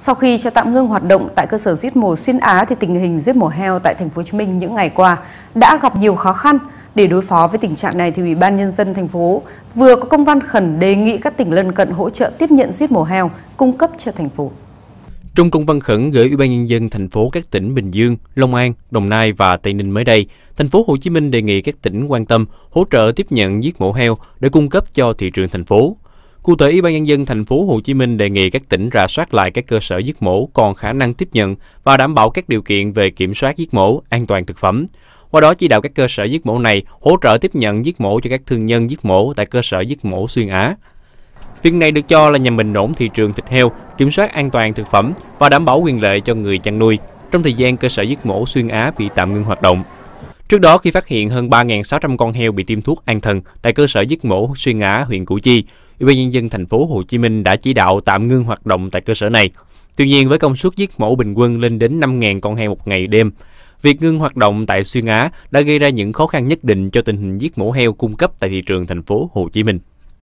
Sau khi cho tạm ngưng hoạt động tại cơ sở giết mổ xuyên Á thì tình hình giết mổ heo tại thành phố Hồ Chí Minh những ngày qua đã gặp nhiều khó khăn. Để đối phó với tình trạng này thì Ủy ban nhân dân thành phố vừa có công văn khẩn đề nghị các tỉnh lân cận hỗ trợ tiếp nhận giết mổ heo cung cấp cho thành phố. Trong công văn khẩn gửi Ủy ban nhân dân thành phố các tỉnh Bình Dương, Long An, Đồng Nai và Tây Ninh mới đây, thành phố Hồ Chí Minh đề nghị các tỉnh quan tâm hỗ trợ tiếp nhận giết mổ heo để cung cấp cho thị trường thành phố. Cụ thể Ủy ban nhân dân thành phố Hồ Chí Minh đề nghị các tỉnh rà soát lại các cơ sở giết mổ còn khả năng tiếp nhận và đảm bảo các điều kiện về kiểm soát giết mổ, an toàn thực phẩm. Qua đó chỉ đạo các cơ sở giết mổ này hỗ trợ tiếp nhận giết mổ cho các thương nhân giết mổ tại cơ sở giết mổ xuyên Á. Việc này được cho là nhằm bình ổn thị trường thịt heo, kiểm soát an toàn thực phẩm và đảm bảo quyền lợi cho người chăn nuôi trong thời gian cơ sở giết mổ xuyên Á bị tạm ngưng hoạt động. Trước đó khi phát hiện hơn 3.600 con heo bị tiêm thuốc an thần tại cơ sở giết mổ xuyên Á huyện Củ Chi, Ủy ban nhân dân thành phố Hồ Chí Minh đã chỉ đạo tạm ngưng hoạt động tại cơ sở này. Tuy nhiên với công suất giết mổ bình quân lên đến 5.000 con heo một ngày đêm, việc ngưng hoạt động tại xuyên Á đã gây ra những khó khăn nhất định cho tình hình giết mổ heo cung cấp tại thị trường thành phố Hồ Chí Minh.